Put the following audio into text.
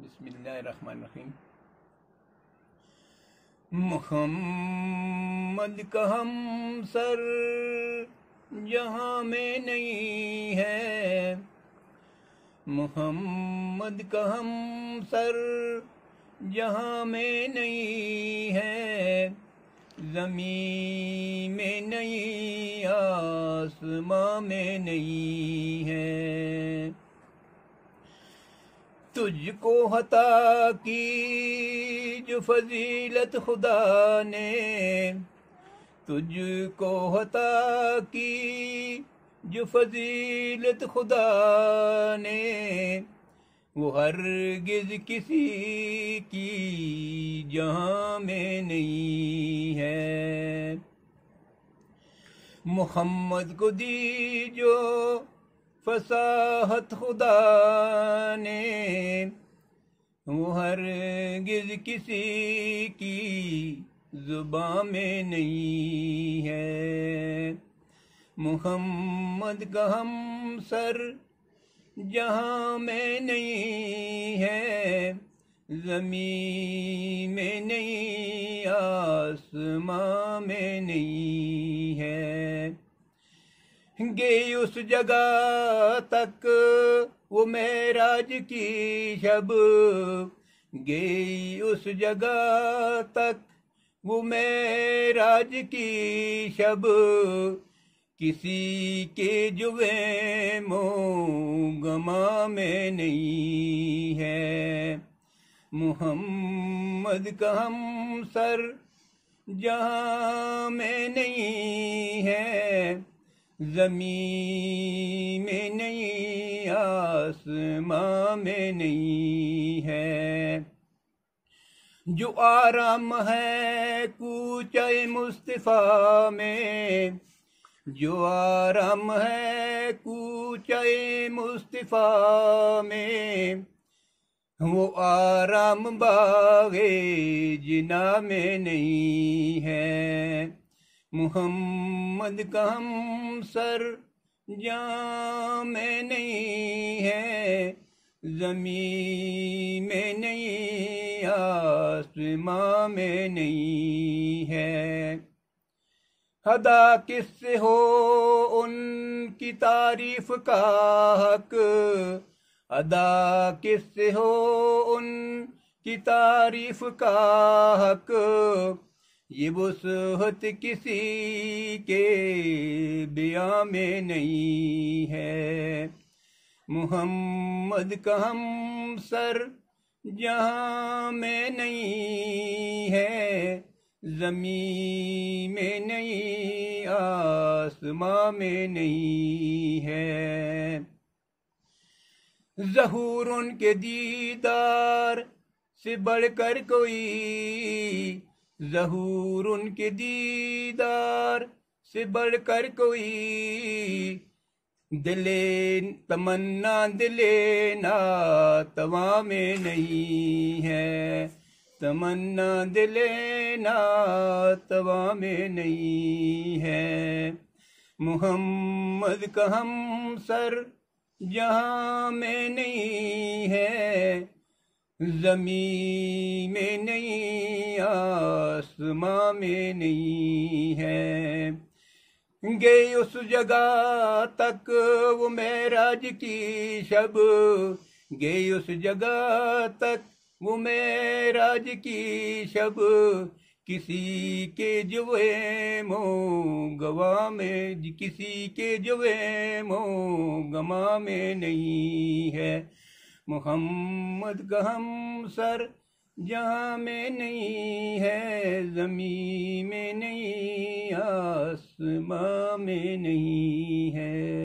बिस्मिल्लाहिर्रहमानिर्रहीम मोहम्मद का हम सर यहाँ में नहीं है मोहम्मद का हम सर जहाँ में नहीं है जमीन में नहीं आसमां में नहीं है तुझको हता की जो फजीलत खुदा ने तुझको हता की जो फजीलत खुदा ने वो हरगिज किसी की जहाँ में नहीं है मोहम्मद को दी जो फसाहत खुदा ने वो गिज किसी की जुबा में नहीं है मोहम्मद का हम सर जहाँ में नहीं है जमीन में नहीं आसमां में नहीं गई उस जगह तक वो महराज की शब गई उस जगह तक वो महराज की शब किसी के जुवे गमा में नहीं है मोहम्मद का हम सर जहाँ में नहीं है जमी में नहीं आसमां में नहीं है जो आराम है कूचा मुस्तफ़ा में जो आराम है कूचा मुस्तफ़ा में वो आराम बागे जिना में नहीं है मुहम्मद का हम सर में नहीं है जमी में नहीं आसमां में नहीं है हदा किससे हो उनकी तारीफ का हक अदा किससे हो उन की तारीफ का हक ये वो सोहत किसी के बिया में नहीं है मोहम्मद का हम सर जहाँ में नहीं है जमी में नहीं आसमां में नहीं है जहूर उनके दीदार से बढ़कर कोई जहूर उनके दीदार से बढ़कर कोई दिले तमन्ना दिले ना तवा में नहीं है तमन्ना दिले ना तवा में नहीं है मोहम्मद का हम सर जहाँ में नहीं है जमी में नहीं आसमां में नहीं है गई उस जगह तक वो महराज की शब गई उस जगह तक वो महराज की शब किसी के जुए मो गवा में किसी के जुए मो गमा में नहीं है मोहम्मद गहम सर जहाँ में नहीं है जमी में नहीं आसमां में नहीं है